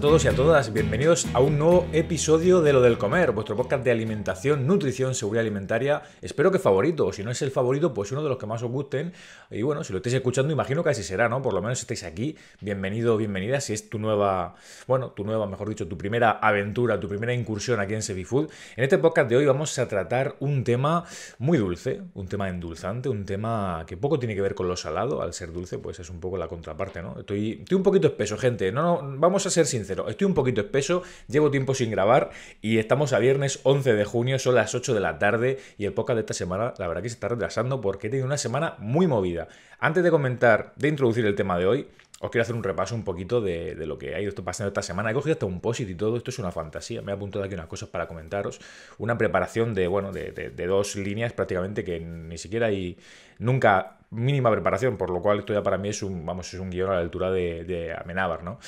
a todos y a todas, bienvenidos a un nuevo episodio de Lo del Comer, vuestro podcast de alimentación, nutrición, seguridad alimentaria. Espero que favorito, o si no es el favorito, pues uno de los que más os gusten. Y bueno, si lo estáis escuchando, imagino que así será, ¿no? Por lo menos estáis aquí, bienvenido, bienvenida. Si es tu nueva, bueno, tu nueva, mejor dicho, tu primera aventura, tu primera incursión aquí en Sevifood. En este podcast de hoy vamos a tratar un tema muy dulce, un tema endulzante, un tema que poco tiene que ver con lo salado. Al ser dulce, pues es un poco la contraparte, ¿no? Estoy, estoy un poquito espeso, gente. No, no, vamos a ser sinceros Estoy un poquito espeso, llevo tiempo sin grabar y estamos a viernes 11 de junio, son las 8 de la tarde y el podcast de esta semana la verdad que se está retrasando porque he tenido una semana muy movida. Antes de comentar, de introducir el tema de hoy, os quiero hacer un repaso un poquito de, lo que ha ido pasando esta semana. He cogido hasta un post y todo, esto es una fantasía. Me he apuntado aquí unas cosas para comentaros. Una preparación de, bueno, de, de dos líneas prácticamente que ni siquiera hay... Nunca mínima preparación, por lo cual esto ya para mí es un, vamos, un guión a la altura de, de Amenábar, ¿no?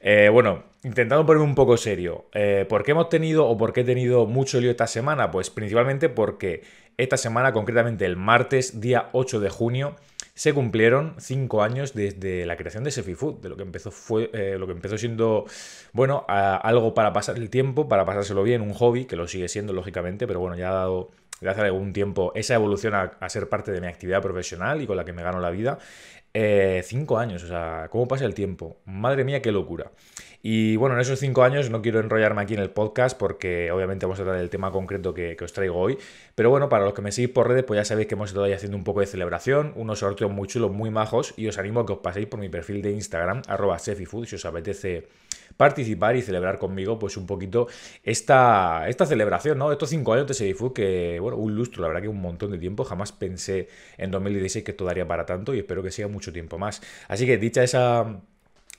Eh, bueno, intentando ponerme un poco serio, eh, ¿por qué hemos tenido o por qué he tenido mucho lío esta semana? Pues principalmente porque esta semana, concretamente el martes, día 8 de junio, se cumplieron cinco años desde la creación de Sefi Food, de lo que empezó fue eh, lo que empezó siendo bueno algo para pasar el tiempo, para pasárselo bien, un hobby que lo sigue siendo lógicamente, pero bueno ya ha dado desde hace algún tiempo esa evolución a, ser parte de mi actividad profesional y con la que me gano la vida. Eh, cinco años, o sea, ¿cómo pasa el tiempo? Madre mía, qué locura. Y bueno, en esos cinco años no quiero enrollarme aquí en el podcast porque obviamente vamos a tratar del tema concreto que, que os traigo hoy. Pero bueno, para los que me seguís por redes, pues ya sabéis que hemos estado ahí haciendo un poco de celebración, unos sorteos muy chulos, muy majos, y os animo a que os paséis por mi perfil de Instagram, arroba sefifood, si os apetece participar y celebrar conmigo pues un poquito esta, esta celebración, ¿no? Estos cinco años de Food, que, bueno, un lustro, la verdad que un montón de tiempo, jamás pensé en 2016 que esto daría para tanto y espero que siga mucho tiempo más. Así que dicha esa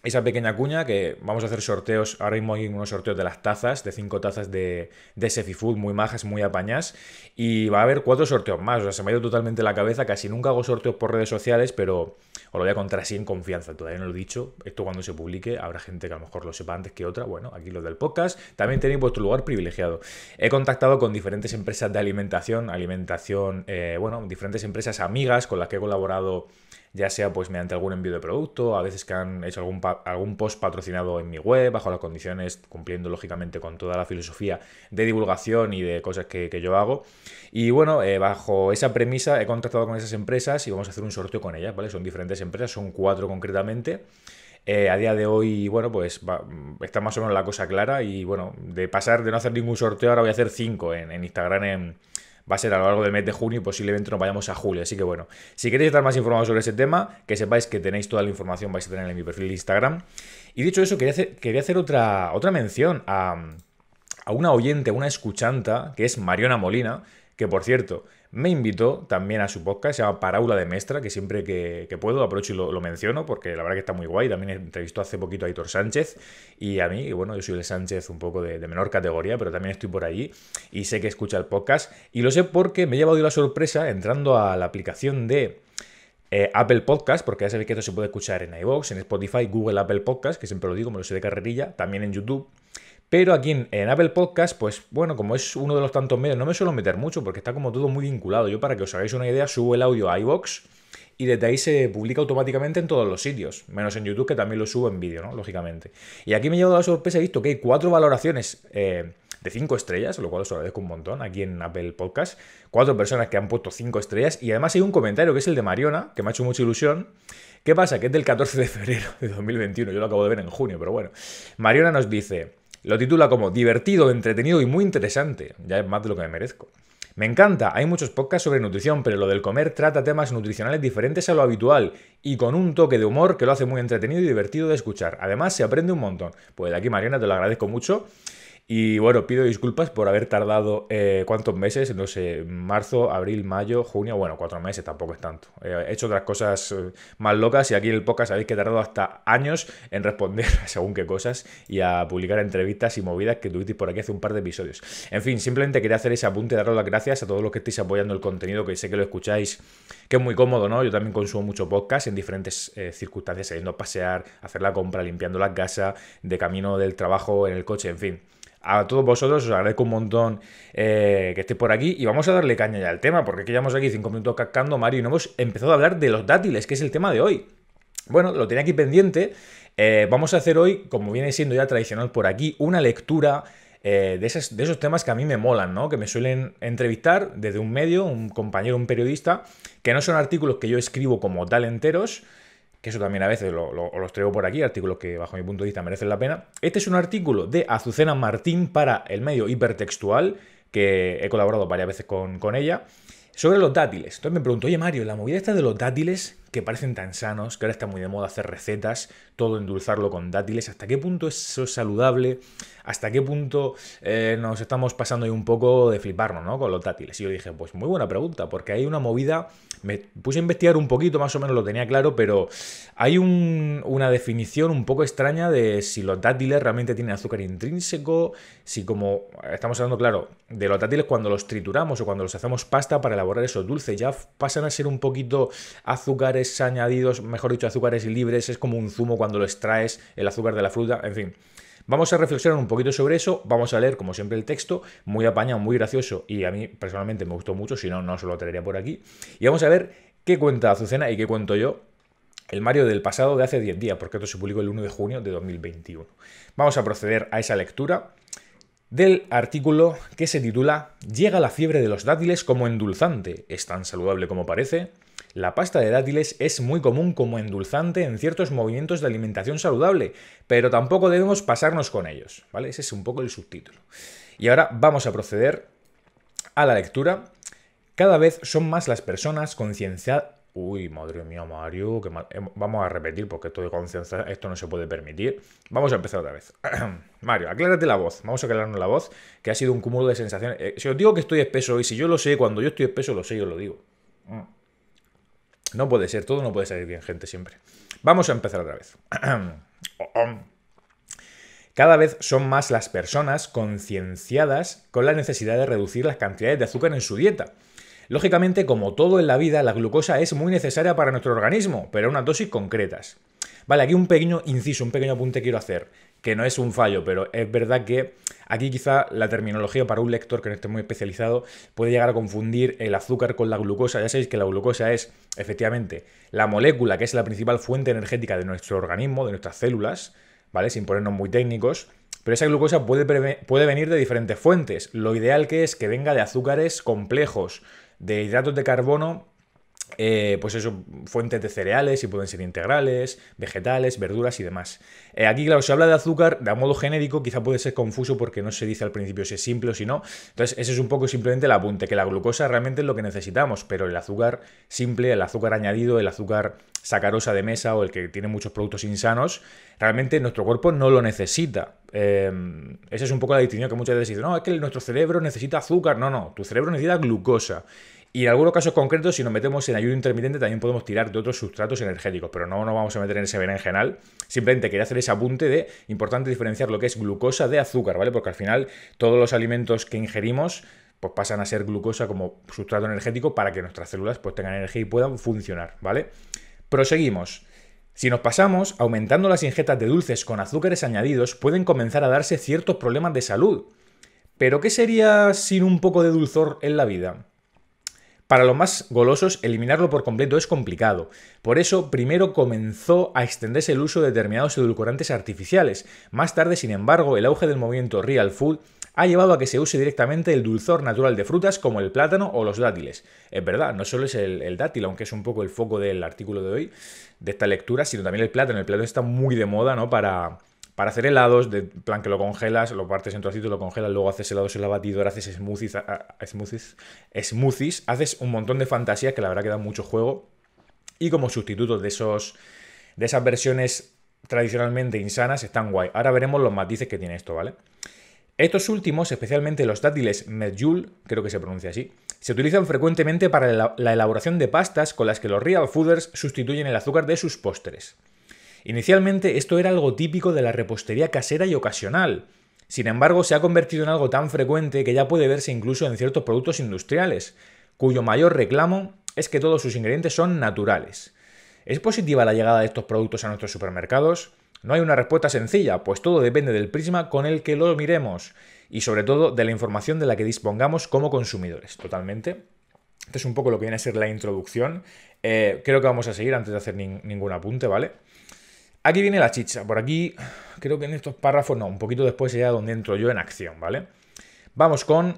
esa pequeña cuña que vamos a hacer sorteos, ahora mismo hay unos sorteos de las tazas, de cinco tazas de, de food muy majas, muy apañas, y va a haber cuatro sorteos más, o sea, se me ha ido totalmente la cabeza, casi nunca hago sorteos por redes sociales, pero os lo voy a contar así en confianza, todavía no lo he dicho. Esto cuando se publique habrá gente que a lo mejor lo sepa antes que otra. Bueno, aquí los del podcast. También tenéis vuestro lugar privilegiado. He contactado con diferentes empresas de alimentación, alimentación, eh, bueno, diferentes empresas amigas con las que he colaborado ya sea pues mediante algún envío de producto, a veces que han hecho algún, algún post patrocinado en mi web, bajo las condiciones, cumpliendo lógicamente con toda la filosofía de divulgación y de cosas que, yo hago. Y bueno, eh, bajo esa premisa he contactado con esas empresas y vamos a hacer un sorteo con ellas, ¿vale? Son diferentes empresas, son cuatro concretamente. Eh, a día de hoy, bueno, pues está más o menos la cosa clara y bueno, de pasar de no hacer ningún sorteo, ahora voy a hacer cinco en, en Instagram en va a ser a lo largo del mes de junio y posiblemente nos vayamos a julio. Así que bueno, si queréis estar más informados sobre ese tema, que sepáis que tenéis toda la información, vais a tener en mi perfil de Instagram. Y dicho eso, quería hacer, quería hacer otra, otra mención a, a una oyente, a una escuchanta, que es Mariona Molina, que por cierto, me invitó también a su podcast, se llama Paraula de Mestra, que siempre que, puedo aprovecho y lo, menciono, porque la verdad que está muy guay. También entrevistó hace poquito a Héctor Sánchez y a mí, y bueno, yo soy el Sánchez un poco de, menor categoría, pero también estoy por allí y sé que escucha el podcast. Y lo sé porque me he llevado yo la sorpresa entrando a la aplicación de... Eh, Apple Podcast, porque ya sabéis que esto se puede escuchar en iBox, en Spotify, Google Apple Podcast, que siempre lo digo, me lo sé de carrerilla, también en YouTube, pero aquí en, Apple Podcast, pues bueno, como es uno de los tantos medios, no me suelo meter mucho porque está como todo muy vinculado. Yo para que os hagáis una idea, subo el audio a iVox y desde ahí se publica automáticamente en todos los sitios, menos en YouTube que también lo subo en vídeo, ¿no? Lógicamente. Y aquí me he llevado la sorpresa, he visto que hay cuatro valoraciones... Eh, de cinco estrellas, lo cual os agradezco un montón aquí en Apple Podcast. Cuatro personas que han puesto cinco estrellas y además hay un comentario que es el de Mariona, que me ha hecho mucha ilusión. ¿Qué pasa? Que es del 14 de febrero de 2021, yo lo acabo de ver en junio, pero bueno. Mariona nos dice, lo titula como divertido, entretenido y muy interesante. Ya es más de lo que me merezco. Me encanta, hay muchos podcasts sobre nutrición, pero lo del comer trata temas nutricionales diferentes a lo habitual y con un toque de humor que lo hace muy entretenido y divertido de escuchar. Además, se aprende un montón. Pues de aquí, Mariana, te lo agradezco mucho. Y bueno, pido disculpas por haber tardado eh, cuántos meses, no sé, marzo, abril, mayo, junio, bueno, cuatro meses tampoco es tanto. Eh, he hecho otras cosas eh, más locas y aquí en el podcast sabéis que he tardado hasta años en responder según qué cosas y a publicar entrevistas y movidas que tuvisteis por aquí hace un par de episodios. En fin, simplemente quería hacer ese apunte y daros las gracias a todos los que estáis apoyando el contenido, que sé que lo escucháis, que es muy cómodo, ¿no? Yo también consumo mucho podcast en diferentes circunstancias, saliendo a pasear, hacer la compra, limpiando la casa, de camino del trabajo, en el coche, en fin a todos vosotros os agradezco un montón eh, que estéis por aquí y vamos a darle caña ya al tema, porque que llevamos aquí cinco minutos cascando, Mario, y no hemos empezado a hablar de los dátiles, que es el tema de hoy. Bueno, lo tenía aquí pendiente. Eh, vamos a hacer hoy, como viene siendo ya tradicional por aquí, una lectura eh, de, esos temas que a mí me molan, ¿no? Que me suelen entrevistar desde un medio, un compañero, un periodista, que no son artículos que yo escribo como tal enteros, que eso también a veces lo, lo, los traigo por aquí, artículos que bajo mi punto de vista merecen la pena. Este es un artículo de Azucena Martín para el medio hipertextual, que he colaborado varias veces con, ella, sobre los dátiles. Entonces me pregunto, oye Mario, la movida esta de los dátiles, que parecen tan sanos, que ahora está muy de moda hacer recetas, todo endulzarlo con dátiles, hasta qué punto eso es saludable, hasta qué punto eh, nos estamos pasando ahí un poco de fliparnos, ¿no? Con los dátiles. Y yo dije, pues muy buena pregunta, porque hay una movida, me puse a investigar un poquito, más o menos lo tenía claro, pero hay una definición un poco extraña de si los dátiles realmente tienen azúcar intrínseco, si como estamos hablando, claro, de los dátiles cuando los trituramos o cuando los hacemos pasta para elaborar esos dulces, ya pasan a ser un poquito azúcares añadidos, mejor dicho, azúcares libres, es como un zumo cuando lo extraes, el azúcar de la fruta, en fin. Vamos a reflexionar un poquito sobre eso, vamos a leer como siempre el texto, muy apañado, muy gracioso y a mí personalmente me gustó mucho, si no, no se lo traería por aquí. Y vamos a ver qué cuenta Azucena y qué cuento yo el Mario del pasado de hace 10 días, porque esto se publicó el 1 de junio de 2021. Vamos a proceder a esa lectura del artículo que se titula Llega la fiebre de los dátiles como endulzante, es tan saludable como parece, la pasta de dátiles es muy común como endulzante en ciertos movimientos de alimentación saludable, pero tampoco debemos pasarnos con ellos, ¿vale? Ese es un poco el subtítulo. Y ahora vamos a proceder a la lectura. Cada vez son más las personas concienciadas... Uy, madre mía, Mario, que eh, vamos a repetir porque estoy de conciencia, esto no se puede permitir. Vamos a empezar otra vez. Mario, aclárate la voz. Vamos a aclararnos la voz, que ha sido un cúmulo de sensaciones. Eh, si os digo que estoy espeso y si yo lo sé, cuando yo estoy espeso lo sé, yo lo digo. Mm. No puede ser, todo no puede salir bien, gente, siempre. Vamos a empezar otra vez. Cada vez son más las personas concienciadas con la necesidad de reducir las cantidades de azúcar en su dieta. Lógicamente, como todo en la vida, la glucosa es muy necesaria para nuestro organismo, pero a unas dosis concretas. Vale, aquí un pequeño inciso, un pequeño apunte quiero hacer que no es un fallo, pero es verdad que aquí quizá la terminología para un lector que no esté muy especializado puede llegar a confundir el azúcar con la glucosa. Ya sabéis que la glucosa es efectivamente la molécula que es la principal fuente energética de nuestro organismo, de nuestras células, ¿vale? Sin ponernos muy técnicos. Pero esa glucosa puede, puede venir de diferentes fuentes. Lo ideal que es que venga de azúcares complejos, de hidratos de carbono eh, pues eso, fuentes de cereales y pueden ser integrales, vegetales, verduras y demás. Eh, aquí, claro, se habla de azúcar de modo genérico, quizá puede ser confuso porque no se dice al principio si es simple o si no. Entonces, ese es un poco simplemente el apunte, que la glucosa realmente es lo que necesitamos, pero el azúcar simple, el azúcar añadido, el azúcar sacarosa de mesa o el que tiene muchos productos insanos, realmente nuestro cuerpo no lo necesita. Em, esa es un poco la distinción que muchas veces dicen, no, es que nuestro cerebro necesita azúcar. No, no, tu cerebro necesita glucosa. Y en algunos casos concretos, si nos metemos en ayuno intermitente, también podemos tirar de otros sustratos energéticos, pero no nos vamos a meter en ese general. Simplemente quería hacer ese apunte de importante diferenciar lo que es glucosa de azúcar, ¿vale? Porque al final todos los alimentos que ingerimos pues pasan a ser glucosa como sustrato energético para que nuestras células pues tengan energía y puedan funcionar, ¿vale? Proseguimos. Si nos pasamos, aumentando las ingestas de dulces con azúcares añadidos, pueden comenzar a darse ciertos problemas de salud. Pero ¿qué sería sin un poco de dulzor en la vida? Para los más golosos, eliminarlo por completo es complicado. Por eso, primero comenzó a extenderse el uso de determinados edulcorantes artificiales. Más tarde, sin embargo, el auge del movimiento real food ha llevado a que se use directamente el dulzor natural de frutas como el plátano o los dátiles. Es verdad, no solo es el, dátil, aunque es un poco el foco del artículo de hoy, de esta lectura, sino también el plátano. El plátano está muy de moda, ¿no? Para, para hacer helados, de plan que lo congelas, lo partes en trocitos, lo congelas, luego haces helados en la batidora, haces smoothies, haces un montón de fantasías que la verdad que dan mucho juego. Y como sustituto de esos de esas versiones tradicionalmente insanas están guay. Ahora veremos los matices que tiene esto, ¿vale? Estos últimos, especialmente los dátiles medjool, creo que se pronuncia así, se utilizan frecuentemente para la elaboración de pastas con las que los real fooders sustituyen el azúcar de sus postres. Inicialmente esto era algo típico de la repostería casera y ocasional. Sin embargo, se ha convertido en algo tan frecuente que ya puede verse incluso en ciertos productos industriales, cuyo mayor reclamo es que todos sus ingredientes son naturales. ¿Es positiva la llegada de estos productos a nuestros supermercados? No hay una respuesta sencilla, pues todo depende del prisma con el que lo miremos y sobre todo de la información de la que dispongamos como consumidores, totalmente. Esto es un poco lo que viene a ser la introducción. Eh, creo que vamos a seguir antes de hacer ningún apunte, ¿vale? Aquí viene la chicha. Por aquí, creo que en estos párrafos, no, un poquito después ya donde entro yo en acción, ¿vale? Vamos con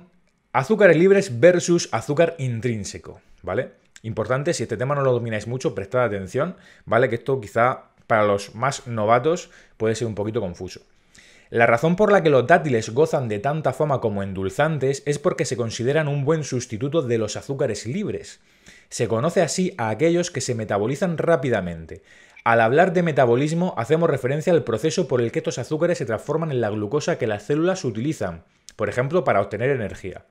azúcares libres versus azúcar intrínseco, ¿vale? Importante, si este tema no lo domináis mucho, prestad atención, ¿vale? Que esto quizá para los más novatos puede ser un poquito confuso. La razón por la que los dátiles gozan de tanta fama como endulzantes es porque se consideran un buen sustituto de los azúcares libres. Se conoce así a aquellos que se metabolizan rápidamente, al hablar de metabolismo hacemos referencia al proceso por el que estos azúcares se transforman en la glucosa que las células utilizan, por ejemplo, para obtener energía.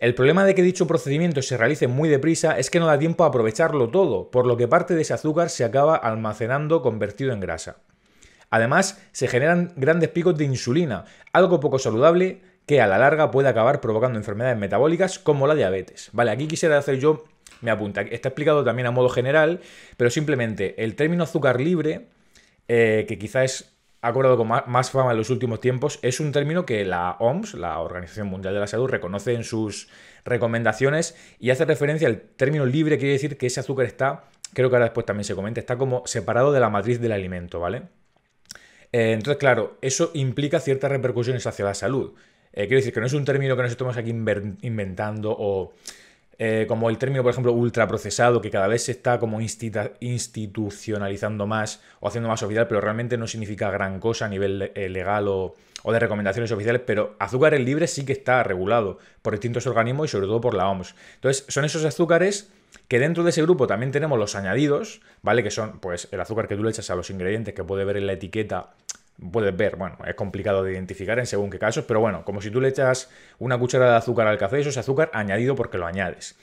El problema de que dicho procedimiento se realice muy deprisa es que no da tiempo a aprovecharlo todo, por lo que parte de ese azúcar se acaba almacenando convertido en grasa. Además, se generan grandes picos de insulina, algo poco saludable que a la larga puede acabar provocando enfermedades metabólicas como la diabetes. Vale, aquí quisiera hacer yo me apunta. Está explicado también a modo general, pero simplemente el término azúcar libre, eh, que quizás ha cobrado con más fama en los últimos tiempos, es un término que la OMS, la Organización Mundial de la Salud, reconoce en sus recomendaciones y hace referencia al término libre, quiere decir que ese azúcar está, creo que ahora después también se comenta, está como separado de la matriz del alimento, ¿vale? Eh, entonces, claro, eso implica ciertas repercusiones hacia la salud. Eh, quiero decir que no es un término que nos estemos aquí inventando o eh, como el término, por ejemplo, ultraprocesado, que cada vez se está como institucionalizando más o haciendo más oficial, pero realmente no significa gran cosa a nivel eh, legal o, de recomendaciones oficiales, pero azúcares libres sí que está regulado por distintos organismos y sobre todo por la OMS. Entonces, son esos azúcares que dentro de ese grupo también tenemos los añadidos, ¿vale? Que son, pues, el azúcar que tú le echas a los ingredientes que puede ver en la etiqueta puedes ver, bueno, es complicado de identificar en según qué casos, pero bueno, como si tú le echas una cuchara de azúcar al café, eso es azúcar añadido porque lo añades.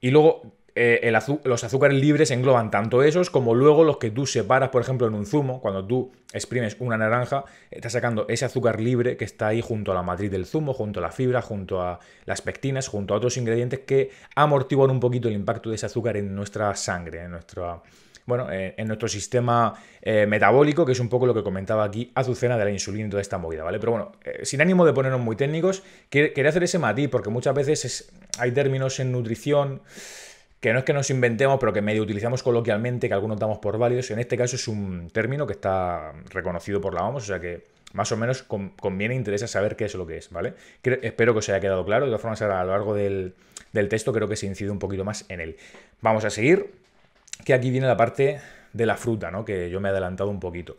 Y luego eh, los azúcares libres engloban tanto esos como luego los que tú separas, por ejemplo, en un zumo, cuando tú exprimes una naranja, estás sacando ese azúcar libre que está ahí junto a la matriz del zumo, junto a la fibra, junto a las pectinas, junto a otros ingredientes que amortiguan un poquito el impacto de ese azúcar en nuestra sangre, en nuestra bueno, eh, en nuestro sistema eh, metabólico, que es un poco lo que comentaba aquí Azucena de la insulina y toda esta movida, ¿vale? Pero bueno, eh, sin ánimo de ponernos muy técnicos, quería hacer ese matiz porque muchas veces hay términos en nutrición que no es que nos inventemos, pero que medio utilizamos coloquialmente, que algunos damos por válidos. En este caso es un término que está reconocido por la OMS, o sea que más o menos conviene e interesa saber qué es lo que es, ¿vale? espero que os haya quedado claro. De todas formas, a lo largo del texto creo que se incide un poquito más en él. Vamos a seguir que aquí viene la parte de la fruta, ¿no? que yo me he adelantado un poquito.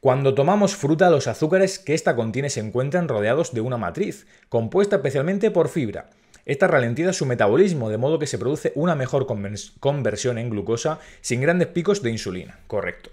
Cuando tomamos fruta, los azúcares que esta contiene se encuentran rodeados de una matriz, compuesta especialmente por fibra. Esta ralentiza su metabolismo, de modo que se produce una mejor conversión en glucosa sin grandes picos de insulina. Correcto.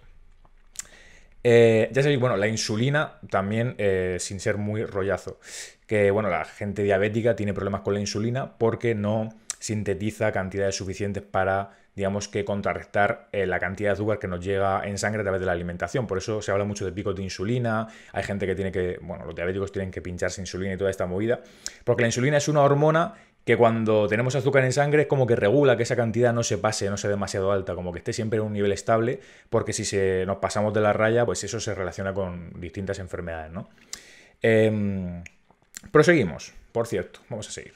Eh, ya sabéis, bueno, la insulina también, eh, sin ser muy rollazo, que bueno, la gente diabética tiene problemas con la insulina porque no sintetiza cantidades suficientes para digamos que contrarrestar eh, la cantidad de azúcar que nos llega en sangre a través de la alimentación. Por eso se habla mucho de picos de insulina, hay gente que tiene que, bueno, los diabéticos tienen que pincharse insulina y toda esta movida, porque la insulina es una hormona que cuando tenemos azúcar en sangre es como que regula que esa cantidad no se pase, no sea demasiado alta, como que esté siempre en un nivel estable, porque si se, nos pasamos de la raya, pues eso se relaciona con distintas enfermedades, ¿no? Em, proseguimos, por cierto, vamos a seguir.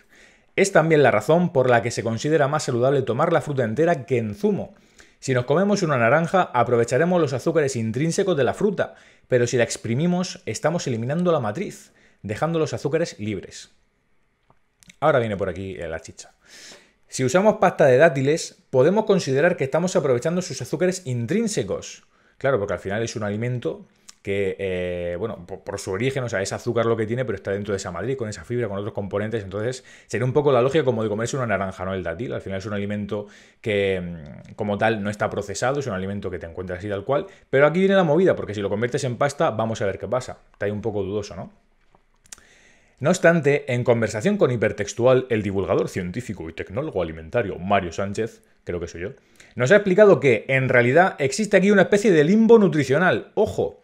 Es también la razón por la que se considera más saludable tomar la fruta entera que en zumo. Si nos comemos una naranja, aprovecharemos los azúcares intrínsecos de la fruta, pero si la exprimimos, estamos eliminando la matriz, dejando los azúcares libres. Ahora viene por aquí la chicha. Si usamos pasta de dátiles, podemos considerar que estamos aprovechando sus azúcares intrínsecos. Claro, porque al final es un alimento que, eh, bueno, por, su origen, o sea, es azúcar lo que tiene, pero está dentro de esa Madrid, con esa fibra, con otros componentes. Entonces, sería un poco la lógica como de comerse una naranja, ¿no? El dátil. Al final es un alimento que, mm, como tal, no está procesado, es un alimento que te encuentras así tal cual. Pero aquí viene la movida, porque si lo conviertes en pasta, vamos a ver qué pasa. Está ahí un poco dudoso, ¿no? No obstante, en conversación con Hipertextual, el divulgador científico y tecnólogo alimentario Mario Sánchez, creo que soy yo, nos ha explicado que, en realidad, existe aquí una especie de limbo nutricional. ¡Ojo!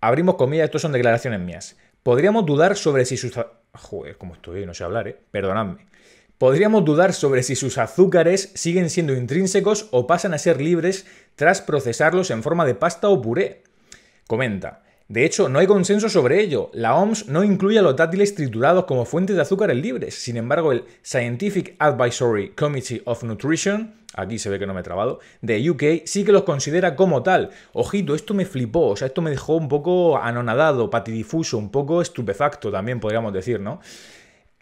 Abrimos comida. esto son declaraciones mías. Podríamos dudar sobre si sus... Joder, como estoy, no sé hablar, ¿eh? Perdonadme. Podríamos dudar sobre si sus azúcares siguen siendo intrínsecos o pasan a ser libres tras procesarlos en forma de pasta o puré. Comenta. De hecho, no hay consenso sobre ello. La OMS no incluye a los dátiles triturados como fuente de azúcares libres. Sin embargo, el Scientific Advisory Committee of Nutrition, aquí se ve que no me he trabado, de UK sí que los considera como tal. Ojito, esto me flipó, o sea, esto me dejó un poco anonadado, patidifuso, un poco estupefacto también podríamos decir, ¿no?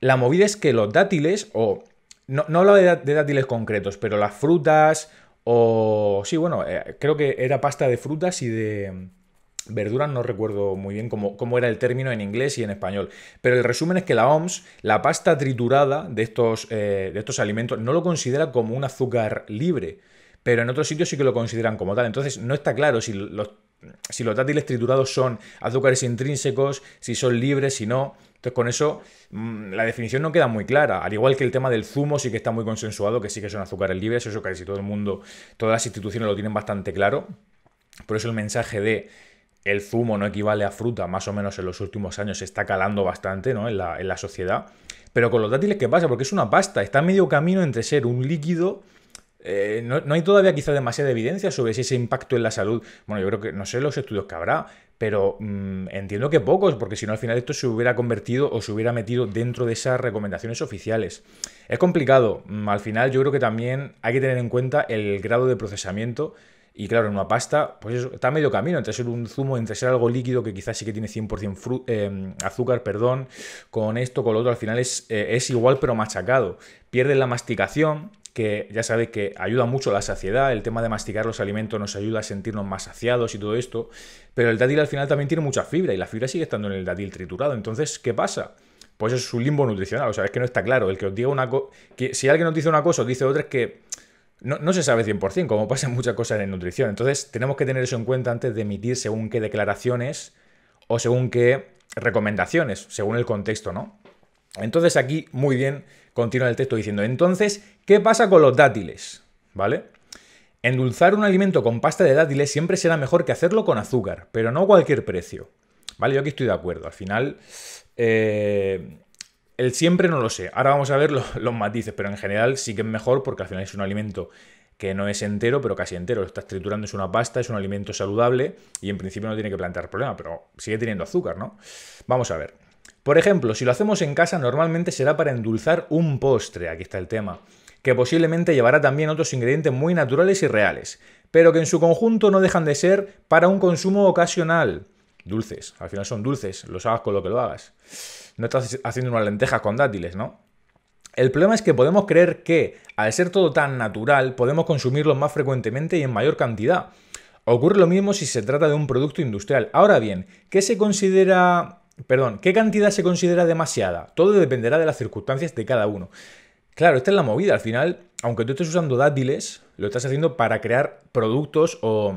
La movida es que los dátiles, o... no, no hablaba de dátiles concretos, pero las frutas o... sí, bueno, eh, creo que era pasta de frutas y de Verduras no recuerdo muy bien cómo, cómo, era el término en inglés y en español. Pero el resumen es que la OMS, la pasta triturada de estos, eh, de estos alimentos, no lo considera como un azúcar libre. Pero en otros sitios sí que lo consideran como tal. Entonces no está claro si los, si los dátiles triturados son azúcares intrínsecos, si son libres, si no. Entonces con eso mm, la definición no queda muy clara, al igual que el tema del zumo sí que está muy consensuado, que sí que son azúcares libres, eso casi todo el mundo, todas las instituciones lo tienen bastante claro. Por eso el mensaje de el zumo no equivale a fruta, más o menos en los últimos años se está calando bastante en, la, sociedad. Pero con los dátiles, ¿qué pasa? Porque es una pasta, está medio camino entre ser un líquido eh, no, hay todavía quizá demasiada evidencia sobre si ese impacto en la salud, bueno, yo creo que no sé los estudios que habrá, pero mm, entiendo que pocos, porque si no al final esto se hubiera convertido o se hubiera metido dentro de esas recomendaciones oficiales. Es complicado, mm, al final yo creo que también hay que tener en cuenta el grado de procesamiento y claro, en una pasta, pues está a medio camino entre ser un zumo, entre ser algo líquido que quizás sí que tiene 100% em, azúcar, perdón, con esto, con lo otro, al final es, eh, es igual pero machacado. Pierde la masticación, que ya sabéis que ayuda mucho la saciedad, el tema de masticar los alimentos nos ayuda a sentirnos más saciados y todo esto, pero el dátil al final también tiene mucha fibra y la fibra sigue estando en el dátil triturado. Entonces, ¿qué pasa? Pues es un limbo nutricional, o sea, es que no está claro. El que os diga una cosa, si alguien nos dice una cosa, os dice otra, es que no, se sabe 100%, como pasa muchas cosas en nutrición. Entonces, tenemos que tener eso en cuenta antes de emitir según qué declaraciones o según qué recomendaciones, según el contexto, ¿no? Entonces, aquí, muy bien, continúa el texto diciendo, entonces, ¿qué pasa con los dátiles? ¿Vale? Endulzar un alimento con pasta de dátiles siempre será mejor que hacerlo con azúcar, pero no a cualquier precio. ¿Vale? Yo aquí estoy de acuerdo. Al final, eh, el siempre no lo sé. Ahora vamos a ver los matices, pero en general sí que es mejor porque al final es un alimento que no es entero, pero casi entero. Lo estás triturando, es una pasta, es un alimento saludable y en principio no tiene que plantear problema, pero sigue teniendo azúcar, ¿no? Vamos a ver. Por ejemplo, si lo hacemos en casa, normalmente será para endulzar un postre, aquí está el tema, que posiblemente llevará también otros ingredientes muy naturales y reales, pero que en su conjunto no dejan de ser para un consumo ocasional. Dulces, al final son dulces, los hagas con lo que lo hagas no estás haciendo unas lentejas con dátiles, ¿no? El problema es que podemos creer que, al ser todo tan natural, podemos consumirlo más frecuentemente y en mayor cantidad. Ocurre lo mismo si se trata de un producto industrial. Ahora bien, ¿qué se considera... Perdón, ¿qué cantidad se considera demasiada? Todo dependerá de las circunstancias de cada uno. Claro, esta es la movida. Al final, aunque tú estés usando dátiles, lo estás haciendo para crear productos o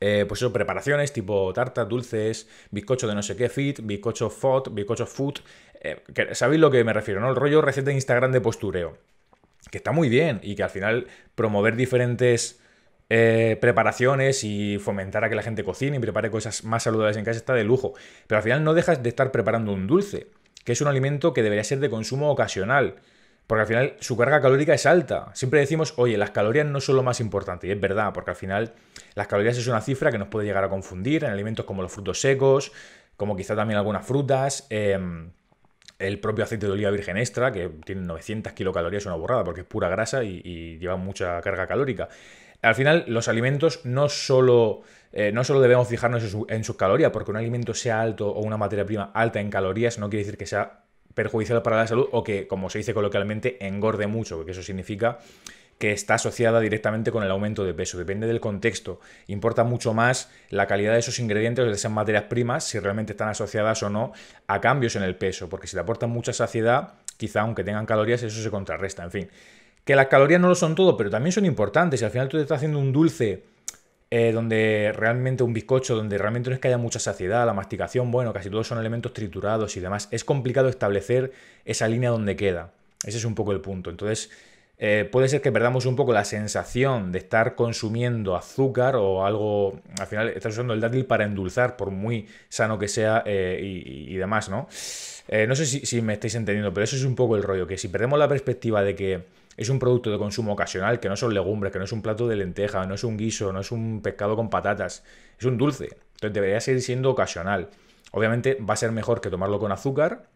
eh, pues eso, preparaciones tipo tartas, dulces, bizcocho de no sé qué fit, bizcocho fot, bizcocho food. Eh, que, ¿Sabéis lo que me refiero? ¿no? El rollo receta de Instagram de postureo. Que está muy bien y que al final promover diferentes eh, preparaciones y fomentar a que la gente cocine y prepare cosas más saludables en casa está de lujo. Pero al final no dejas de estar preparando un dulce, que es un alimento que debería ser de consumo ocasional. Porque al final su carga calórica es alta. Siempre decimos, oye, las calorías no son lo más importante. Y es verdad, porque al final las calorías es una cifra que nos puede llegar a confundir en alimentos como los frutos secos, como quizá también algunas frutas. Em, el propio aceite de oliva virgen extra, que tiene 900 kilocalorías, una borrada, porque es pura grasa y, lleva mucha carga calórica. Al final, los alimentos no solo, eh, no debemos fijarnos en, sus calorías, porque un alimento sea alto o una materia prima alta en calorías no quiere decir que sea perjudicial para la salud o que, como se dice coloquialmente, engorde mucho, porque eso significa que está asociada directamente con el aumento de peso. Depende del contexto. Importa mucho más la calidad de esos ingredientes o de esas materias primas, si realmente están asociadas o no a cambios en el peso, porque si te aportan mucha saciedad, quizá aunque tengan calorías, eso se contrarresta. En fin, que las calorías no lo son todo, pero también son importantes. Si al final tú te estás haciendo un dulce eh, donde realmente un bizcocho, donde realmente no es que haya mucha saciedad, la masticación, bueno, casi todos son elementos triturados y demás, es complicado establecer esa línea donde queda. Ese es un poco el punto. Entonces, eh, puede ser que perdamos un poco la sensación de estar consumiendo azúcar o algo, al final estás usando el dátil para endulzar, por muy sano que sea eh, y, demás, ¿no? no sé si, si, me estáis entendiendo, pero eso es un poco el rollo, que si perdemos la perspectiva de que es un producto de consumo ocasional, que no son legumbres, que no es un plato de lenteja, no es un guiso, no es un pescado con patatas, es un dulce. Entonces debería seguir siendo ocasional. Obviamente va a ser mejor que tomarlo con azúcar,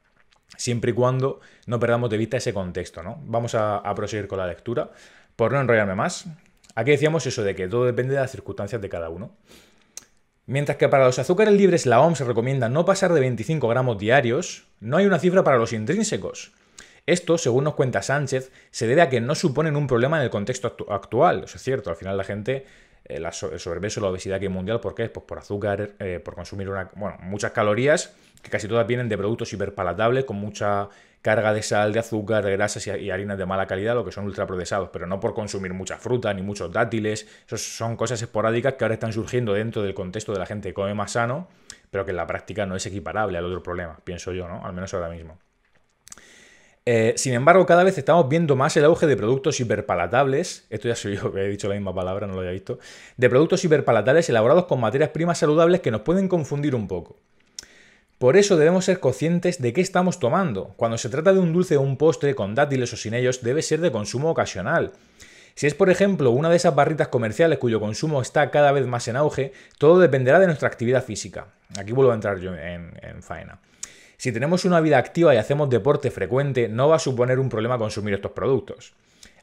siempre y cuando no perdamos de vista ese contexto, ¿no? Vamos a, a proseguir con la lectura. Por no enrollarme más, aquí decíamos eso de que todo depende de las circunstancias de cada uno. Mientras que para los azúcares libres la OMS recomienda no pasar de 25 gramos diarios, no hay una cifra para los intrínsecos. Esto, según nos cuenta Sánchez, se debe a que no suponen un problema en el contexto actual. Eso es cierto, al final la gente eh, el sobrepeso, la obesidad que hay mundial, ¿por qué? Pues por azúcar, eh, por consumir una, muchas calorías, que casi todas vienen de productos hiperpalatables, con mucha carga de sal, de azúcar, de grasas y, harinas de mala calidad, lo que son ultraprocesados, pero no por consumir mucha fruta ni muchos dátiles, Esos son cosas esporádicas que ahora están surgiendo dentro del contexto de la gente que come más sano, pero que en la práctica no es equiparable al otro problema, pienso yo, ¿no? Al menos ahora mismo. Eh, sin embargo, cada vez estamos viendo más el auge de productos hiperpalatables, esto ya soy yo que he dicho la misma palabra, no lo había visto, de productos hiperpalatables elaborados con materias primas saludables que nos pueden confundir un poco. Por eso debemos ser conscientes de qué estamos tomando. Cuando se trata de un dulce o un postre con dátiles o sin ellos, debe ser de consumo ocasional. Si es, por ejemplo, una de esas barritas comerciales cuyo consumo está cada vez más en auge, todo dependerá de nuestra actividad física. Aquí vuelvo a entrar yo en faena. Si tenemos una vida activa y hacemos deporte frecuente, no va a suponer un problema consumir estos productos.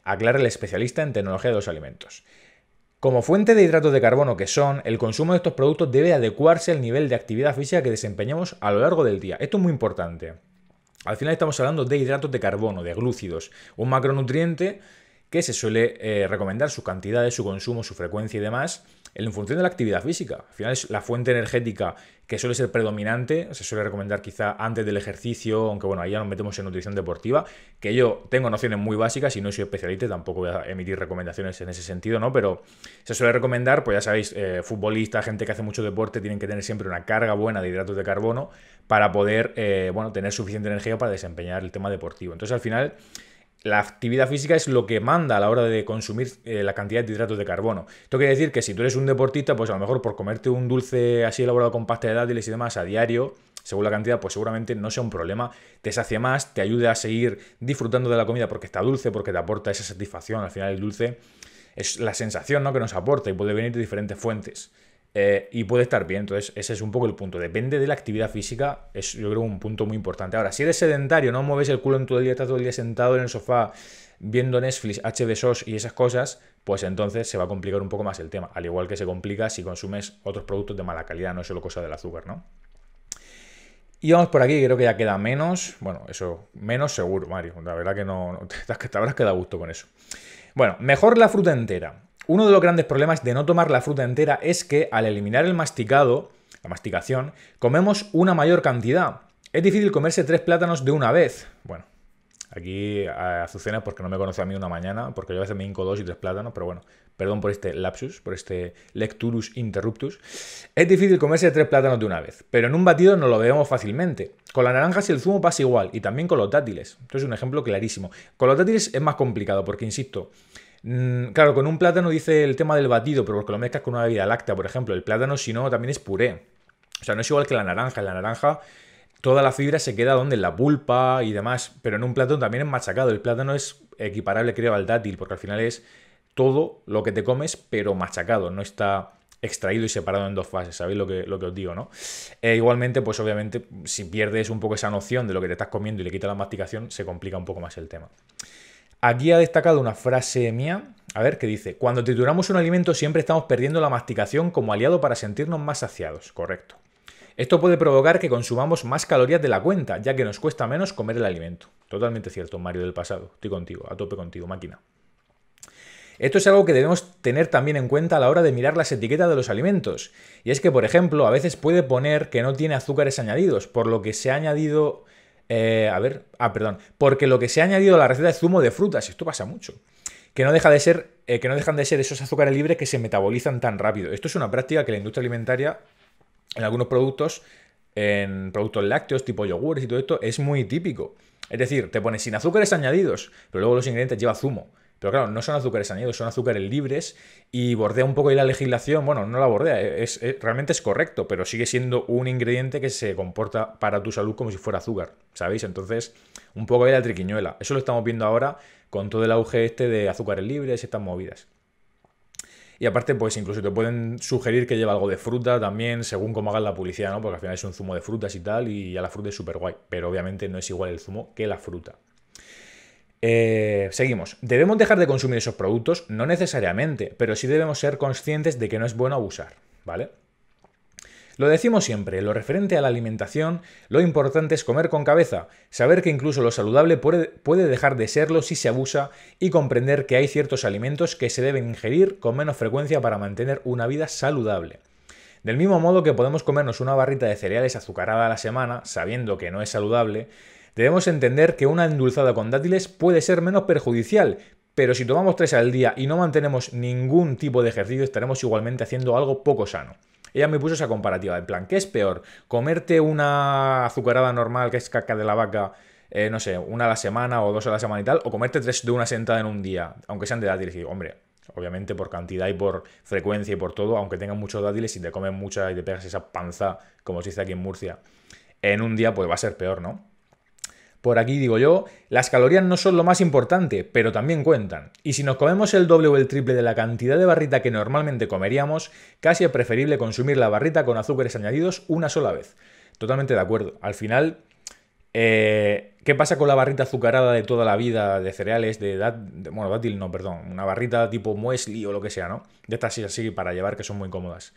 Aclara el especialista en tecnología de los alimentos. Como fuente de hidratos de carbono que son, el consumo de estos productos debe adecuarse al nivel de actividad física que desempeñamos a lo largo del día. Esto es muy importante. Al final estamos hablando de hidratos de carbono, de glúcidos, un macronutriente que se suele eh, recomendar su cantidad, su consumo, su frecuencia y demás en función de la actividad física. Al final es la fuente energética que suele ser predominante, se suele recomendar quizá antes del ejercicio, aunque bueno, ahí ya nos metemos en nutrición deportiva, que yo tengo nociones muy básicas y no soy especialista, tampoco voy a emitir recomendaciones en ese sentido, ¿no? Pero se suele recomendar, pues ya sabéis, eh, futbolistas, gente que hace mucho deporte, tienen que tener siempre una carga buena de hidratos de carbono para poder, eh, bueno, tener suficiente energía para desempeñar el tema deportivo. Entonces al final la actividad física es lo que manda a la hora de consumir eh, la cantidad de hidratos de carbono. Esto quiere decir que si tú eres un deportista, pues a lo mejor por comerte un dulce así elaborado con pasta de dátiles y demás a diario, según la cantidad, pues seguramente no sea un problema, te sacia más, te ayuda a seguir disfrutando de la comida porque está dulce, porque te aporta esa satisfacción, al final el dulce es la sensación ¿no? que nos aporta y puede venir de diferentes fuentes. Eh, y puede estar bien. Entonces, ese es un poco el punto. Depende de la actividad física, es yo creo un punto muy importante. Ahora, si eres sedentario, no mueves el culo en todo el día, estás todo el día sentado en el sofá viendo Netflix, HBOs y esas cosas, pues entonces se va a complicar un poco más el tema. Al igual que se complica si consumes otros productos de mala calidad, no es solo cosa del azúcar, ¿no? Y vamos por aquí, creo que ya queda menos. Bueno, eso, menos seguro, Mario. La verdad que no, te, te habrás quedado a gusto con eso. Bueno, mejor la fruta entera. Uno de los grandes problemas de no tomar la fruta entera es que al eliminar el masticado, la masticación, comemos una mayor cantidad. Es difícil comerse tres plátanos de una vez. Bueno, aquí Azucena, porque pues no me conoce a mí una mañana, porque yo a veces me hinco dos y tres plátanos, pero bueno, perdón por este lapsus, por este lecturus interruptus. Es difícil comerse tres plátanos de una vez, pero en un batido no lo vemos fácilmente. Con las naranjas y el zumo pasa igual, y también con los dátiles. Esto es un ejemplo clarísimo. Con los dátiles es más complicado, porque insisto, Mm, claro, con un plátano dice el tema del batido, pero porque lo mezclas con una bebida láctea, por ejemplo. El plátano, si no, también es puré. O sea, no es igual que la naranja. En la naranja toda la fibra se queda donde la pulpa y demás, pero en un plátano también es machacado. El plátano es equiparable, creo, al dátil, porque al final es todo lo que te comes, pero machacado, no está extraído y separado en dos fases, ¿sabéis lo que, lo que os digo, no? E igualmente, pues obviamente, si pierdes un poco esa noción de lo que te estás comiendo y le quitas la masticación, se complica un poco más el tema. Aquí ha destacado una frase mía, a ver, que dice, cuando trituramos un alimento siempre estamos perdiendo la masticación como aliado para sentirnos más saciados, correcto. Esto puede provocar que consumamos más calorías de la cuenta, ya que nos cuesta menos comer el alimento. Totalmente cierto, Mario del pasado. Estoy contigo, a tope contigo, máquina. Esto es algo que debemos tener también en cuenta a la hora de mirar las etiquetas de los alimentos. Y es que, por ejemplo, a veces puede poner que no tiene azúcares añadidos, por lo que se ha añadido eh, a ver, ah, perdón. Porque lo que se ha añadido a la receta es zumo de frutas, esto pasa mucho. Que no, deja de ser, eh, que no dejan de ser esos azúcares libres que se metabolizan tan rápido. Esto es una práctica que la industria alimentaria, en algunos productos, en productos lácteos, tipo yogures y todo esto, es muy típico. Es decir, te pones sin azúcares añadidos, pero luego los ingredientes lleva zumo. Pero claro, no son azúcares añadidos, son azúcares libres y bordea un poco ahí la legislación. Bueno, no la bordea, eh, es, eh, realmente es correcto, pero sigue siendo un ingrediente que se comporta para tu salud como si fuera azúcar, ¿sabéis? Entonces, un poco ahí la triquiñuela. Eso lo estamos viendo ahora con todo el auge este de azúcares libres y estas movidas. Y aparte, pues incluso te pueden sugerir que lleva algo de fruta también, según cómo haga la publicidad, ¿no? Porque al final es un zumo de frutas y tal, y ya la fruta es súper guay. Pero obviamente no es igual el zumo que la fruta. Eh, seguimos. ¿Debemos dejar de consumir esos productos? No necesariamente, pero sí debemos ser conscientes de que no es bueno abusar, ¿vale? Lo decimos siempre, lo referente a la alimentación, lo importante es comer con cabeza, saber que incluso lo saludable puede, puede dejar de serlo si se abusa y comprender que hay ciertos alimentos que se deben ingerir con menos frecuencia para mantener una vida saludable. Del mismo modo que podemos comernos una barrita de cereales azucarada a la semana, sabiendo que no es saludable, Debemos entender que una endulzada con dátiles puede ser menos perjudicial, pero si tomamos tres al día y no mantenemos ningún tipo de ejercicio, estaremos igualmente haciendo algo poco sano. Ella me puso esa comparativa, en plan, ¿qué es peor? ¿Comerte una azucarada normal que es caca de la vaca, eh, no sé, una a la semana o dos a la semana y tal? ¿O comerte tres de una sentada en un día, aunque sean de dátiles? Y, hombre, obviamente por cantidad y por frecuencia y por todo, aunque tengan muchos dátiles, y te comen mucha y te pegas esa panza, como se dice aquí en Murcia, en un día pues va a ser peor, ¿no? por aquí digo yo, las calorías no son lo más importante, pero también cuentan. Y si nos comemos el doble o el triple de la cantidad de barrita que normalmente comeríamos, casi es preferible consumir la barrita con azúcares añadidos una sola vez. Totalmente de acuerdo. Al final, eh, ¿Qué pasa con la barrita azucarada de toda la vida de cereales, de, bueno, dátil no, perdón, una barrita tipo muesli o lo que sea, ¿no? De estas así para llevar que son muy cómodas.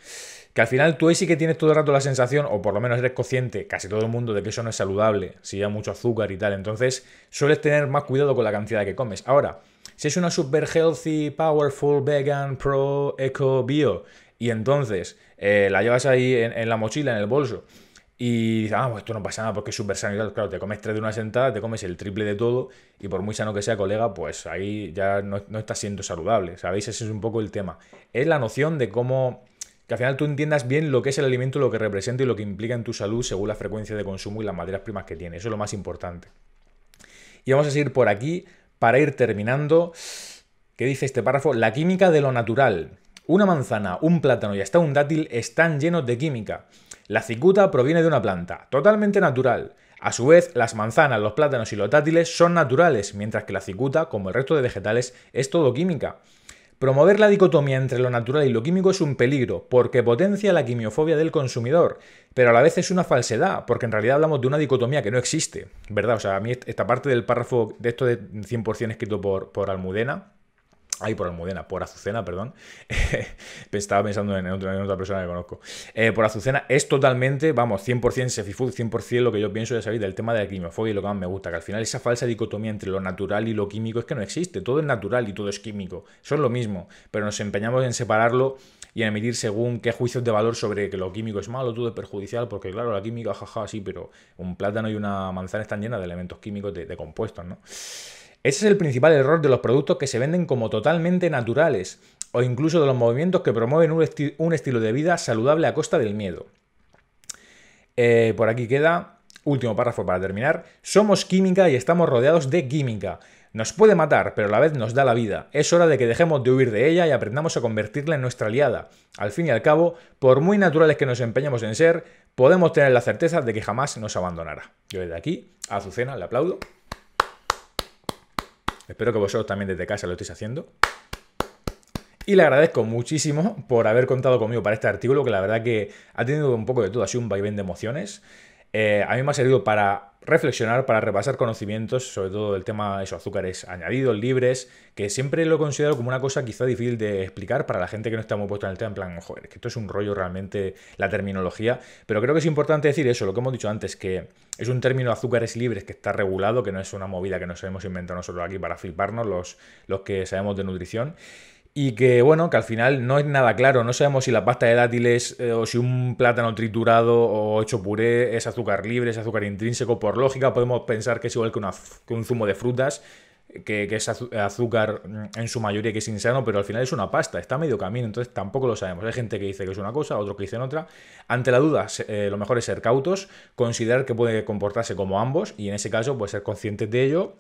Que al final tú ahí sí que tienes todo el rato la sensación, o por lo menos eres consciente, casi todo el mundo, de que eso no es saludable, si lleva mucho azúcar y tal. Entonces sueles tener más cuidado con la cantidad que comes. Ahora, si es una super healthy, powerful, vegan, pro, eco, bio, y entonces eh, la llevas ahí en la mochila, en el bolso, y dices, ah, pues esto no pasa nada porque es súper sano y Claro, te comes tres de una sentada, te comes el triple de todo y por muy sano que sea, colega, pues ahí ya no, no estás siendo saludable. ¿Sabéis? Ese es un poco el tema. Es la noción de cómo que al final tú entiendas bien lo que es el alimento, lo que representa y lo que implica en tu salud según la frecuencia de consumo y las materias primas que tiene. Eso es lo más importante. Y vamos a seguir por aquí para ir terminando. ¿Qué dice este párrafo? La química de lo natural. Una manzana, un plátano y hasta un dátil están llenos de química. La cicuta proviene de una planta, totalmente natural. A su vez, las manzanas, los plátanos y los dátiles son naturales, mientras que la cicuta, como el resto de vegetales, es todo química. Promover la dicotomía entre lo natural y lo químico es un peligro, porque potencia la quimiofobia del consumidor, pero a la vez es una falsedad, porque en realidad hablamos de una dicotomía que no existe, ¿verdad? O sea, a mí esta parte del párrafo de esto de 100% escrito por, por Almudena, Ay, por Almudena, por Azucena, perdón. Estaba pensando en, otra, persona que conozco. Eh, por Azucena es totalmente, vamos, 100% Sefifood, 100% lo que yo pienso, ya sabéis, del tema de la quimiofobia y lo que más me gusta, que al final esa falsa dicotomía entre lo natural y lo químico es que no existe. Todo es natural y todo es químico. Eso es lo mismo, pero nos empeñamos en separarlo y en emitir según qué juicios de valor sobre que lo químico es malo, todo es perjudicial, porque claro, la química, jaja, sí, pero un plátano y una manzana están llenas de elementos químicos, de, de compuestos, ¿no? Ese es el principal error de los productos que se venden como totalmente naturales, o incluso de los movimientos que promueven un, estilo de vida saludable a costa del miedo. Eh, por aquí queda, último párrafo para terminar, somos química y estamos rodeados de química. Nos puede matar, pero a la vez nos da la vida. Es hora de que dejemos de huir de ella y aprendamos a convertirla en nuestra aliada. Al fin y al cabo, por muy naturales que nos empeñemos en ser, podemos tener la certeza de que jamás nos abandonará. Yo desde aquí, Azucena le aplaudo Espero que vosotros también desde casa lo estéis haciendo. Y le agradezco muchísimo por haber contado conmigo para este artículo, que la verdad que ha tenido un poco de todo, ha sido un vaivén de emociones. Eh, a mí me ha servido para reflexionar, para repasar conocimientos, sobre todo el tema de esos azúcares añadidos, libres, que siempre lo considero como una cosa quizá difícil de explicar para la gente que no está muy puesta en el tema, en plan, joder, que esto es un rollo realmente la terminología, pero creo que es importante decir eso, lo que hemos dicho antes, que es un término azúcares libres que está regulado, que no es una movida que nos hemos inventado nosotros aquí para fliparnos los, los que sabemos de nutrición, y que bueno, que al final no es nada claro, no sabemos si la pasta de dátiles eh, o si un plátano triturado o hecho puré es azúcar libre, es azúcar intrínseco, por lógica podemos pensar que es igual que, un zumo de frutas, que, es azúcar mm, en su mayoría que es insano, pero al final es una pasta, está a medio camino, entonces tampoco lo sabemos. Hay gente que dice que es una cosa, otro que dicen otra. Ante la duda, eh, lo mejor es ser cautos, considerar que puede comportarse como ambos y en ese caso pues ser conscientes de ello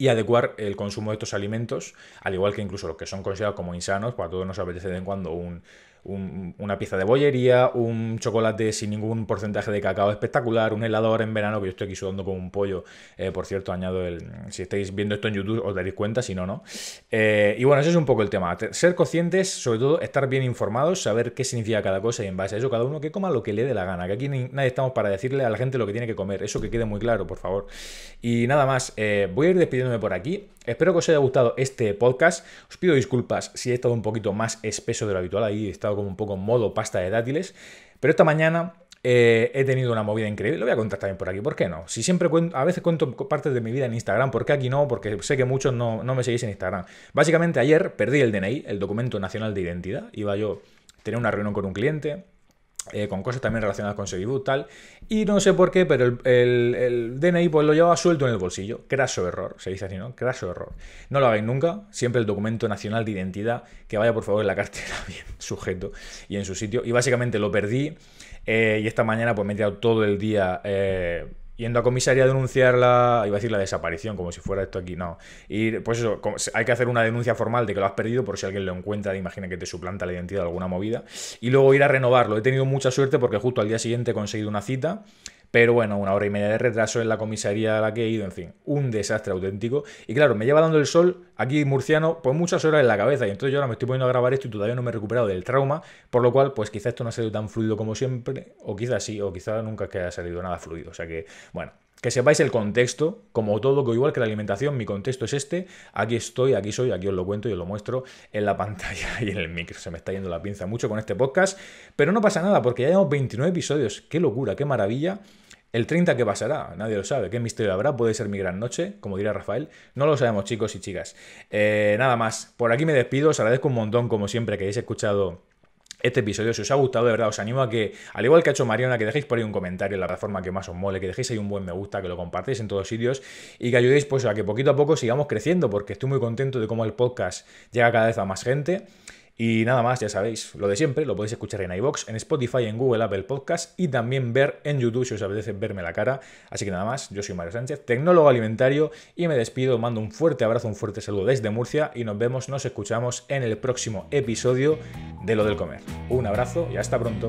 y adecuar el consumo de estos alimentos, al igual que incluso los que son considerados como insanos, para pues todos nos apetece de en cuando un una pieza de bollería, un chocolate sin ningún porcentaje de cacao espectacular, un helador en verano, que yo estoy aquí sudando como un pollo. Eh, por cierto, añado el. Si estáis viendo esto en YouTube, os daréis cuenta, si no, no. Eh, y bueno, ese es un poco el tema. Ser conscientes, sobre todo, estar bien informados, saber qué significa cada cosa y en base a eso, cada uno que coma lo que le dé la gana. Que aquí nadie estamos para decirle a la gente lo que tiene que comer. Eso que quede muy claro, por favor. Y nada más, eh, voy a ir despidiéndome por aquí. Espero que os haya gustado este podcast. Os pido disculpas si he estado un poquito más espeso de lo habitual. Ahí he estado como un poco en modo pasta de dátiles. Pero esta mañana eh, he tenido una movida increíble. Lo voy a contar también por aquí. ¿Por qué no? Si siempre cuento, a veces cuento partes de mi vida en Instagram. ¿Por qué aquí no? Porque sé que muchos no, no me seguís en Instagram. Básicamente ayer perdí el DNI, el documento nacional de identidad. Iba yo, a tener una reunión con un cliente eh, con cosas también relacionadas con seguibut tal. Y no sé por qué, pero el, DNI pues lo llevaba suelto en el bolsillo. Craso error, se dice así, ¿no? Craso error. No lo hagáis nunca. Siempre el documento nacional de identidad que vaya, por favor, en la cartera bien sujeto y en su sitio. Y básicamente lo perdí. Eh, y esta mañana pues me he tirado todo el día eh, yendo a comisaría a denunciar la. iba a decir la desaparición, como si fuera esto aquí, no. Y pues eso, hay que hacer una denuncia formal de que lo has perdido por si alguien lo encuentra, imagina que te suplanta la identidad de alguna movida. Y luego ir a renovarlo. He tenido mucha suerte porque justo al día siguiente he conseguido una cita. Pero bueno, una hora y media de retraso en la comisaría a la que he ido, en fin, un desastre auténtico. Y claro, me lleva dando el sol aquí murciano pues muchas horas en la cabeza. Y entonces yo ahora me estoy poniendo a grabar esto y todavía no me he recuperado del trauma. Por lo cual, pues quizá esto no ha salido tan fluido como siempre. O quizás sí, o quizá nunca que haya salido nada fluido. O sea que, bueno, que sepáis el contexto, como todo, que igual que la alimentación, mi contexto es este, aquí estoy, aquí soy, aquí os lo cuento y os lo muestro en la pantalla y en el micro, se me está yendo la pinza mucho con este podcast, pero no pasa nada porque ya llevamos 29 episodios, qué locura, qué maravilla, ¿El 30 qué pasará? Nadie lo sabe. ¿Qué misterio habrá? Puede ser mi gran noche, como dirá Rafael. No lo sabemos, chicos y chicas. Eh, nada más. Por aquí me despido. Os agradezco un montón, como siempre, que hayáis escuchado este episodio. Si os ha gustado, de verdad, os animo a que, al igual que ha hecho Mariana, que dejéis por ahí un comentario en la reforma que más os mole, que dejéis ahí un buen me gusta, que lo compartáis en todos sitios y que ayudéis pues a que poquito a poco sigamos creciendo, porque estoy muy contento de cómo el podcast llega cada vez a más gente. Y nada más, ya sabéis, lo de siempre, lo podéis escuchar en iBox, en Spotify, en Google, Apple Podcast y también ver en YouTube si os apetece verme la cara. Así que nada más, yo soy Mario Sánchez, tecnólogo alimentario y me despido, mando un fuerte abrazo, un fuerte saludo desde Murcia y nos vemos, nos escuchamos en el próximo episodio de Lo del Comer. Un abrazo y hasta pronto.